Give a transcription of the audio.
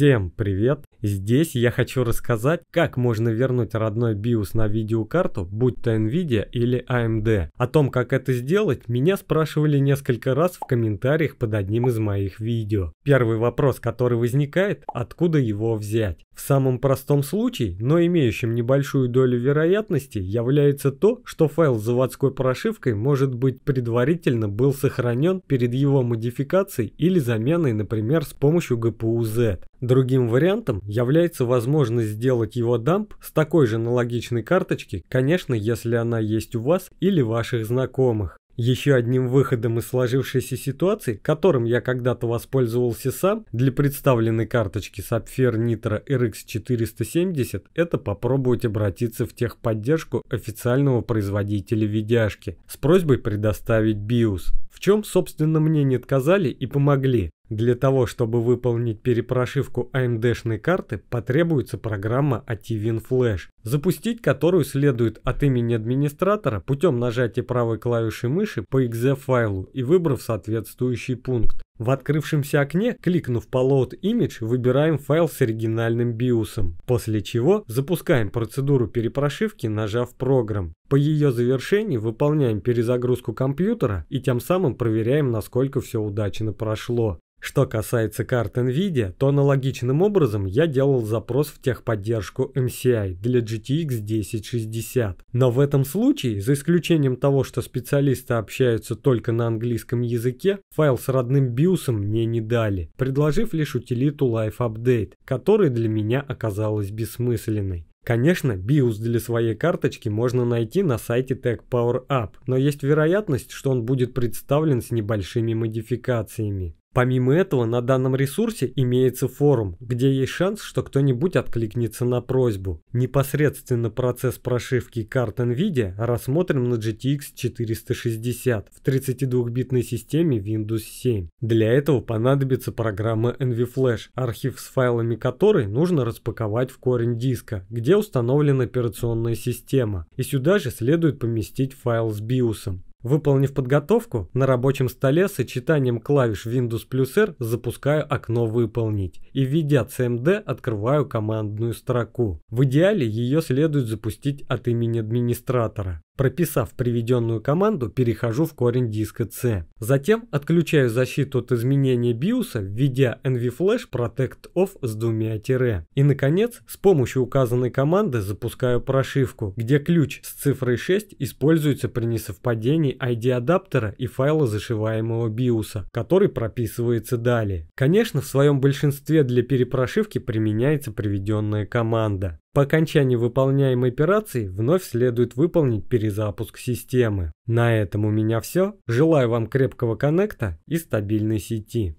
Всем привет! Здесь я хочу рассказать, как можно вернуть родной BIOS на видеокарту, будь то Nvidia или AMD. О том, как это сделать, меня спрашивали несколько раз в комментариях под одним из моих видео. Первый вопрос, который возникает, откуда его взять? В самом простом случае, но имеющем небольшую долю вероятности, является то, что файл с заводской прошивкой может быть предварительно был сохранен перед его модификацией или заменой, например, с помощью GPU-Z. Другим вариантом является возможность сделать его дамп с такой же аналогичной карточки, конечно, если она есть у вас или ваших знакомых. Еще одним выходом из сложившейся ситуации, которым я когда-то воспользовался сам для представленной карточки Sapphire Nitro RX470, это попробовать обратиться в техподдержку официального производителя видяшки с просьбой предоставить BIOS. В чем, собственно, мне не отказали и помогли. Для того, чтобы выполнить перепрошивку AMD-шной карты, потребуется программа ATVIN Flash, запустить которую следует от имени администратора путем нажатия правой клавиши мыши по .exe файлу и выбрав соответствующий пункт. В открывшемся окне, кликнув по Load Image, выбираем файл с оригинальным BIOS, после чего запускаем процедуру перепрошивки, нажав Program. По ее завершении выполняем перезагрузку компьютера и тем самым проверяем, насколько все удачно прошло. Что касается карт NVIDIA, то аналогичным образом я делал запрос в техподдержку MCI для GTX 1060. Но в этом случае, за исключением того, что специалисты общаются только на английском языке, файл с родным BIOS мне не дали, предложив лишь утилиту Life Update, которая для меня оказалась бессмысленной. Конечно, BIOS для своей карточки можно найти на сайте Tech Power Up, но есть вероятность, что он будет представлен с небольшими модификациями. Помимо этого, на данном ресурсе имеется форум, где есть шанс, что кто-нибудь откликнется на просьбу. Непосредственно процесс прошивки карт NVIDIA рассмотрим на GTX 460 в 32-битной системе Windows 7. Для этого понадобится программа NVFlash, архив с файлами которой нужно распаковать в корень диска, где установлена операционная система. И сюда же следует поместить файл с BIOS. Выполнив подготовку, на рабочем столе с сочетанием клавиш Windows плюс R запускаю окно «Выполнить» и введя CMD открываю командную строку. В идеале ее следует запустить от имени администратора. Прописав приведенную команду, перехожу в корень диска C. Затем отключаю защиту от изменения BIOS, введя NVFlash Protect Off с двумя тире. И наконец, с помощью указанной команды запускаю прошивку, где ключ с цифрой 6 используется при несовпадении ID адаптера и файла зашиваемого BIOS, который прописывается далее. Конечно, в своем большинстве для перепрошивки применяется приведенная команда. По окончании выполняемой операции вновь следует выполнить перезапуск системы. На этом у меня все. Желаю вам крепкого коннекта и стабильной сети.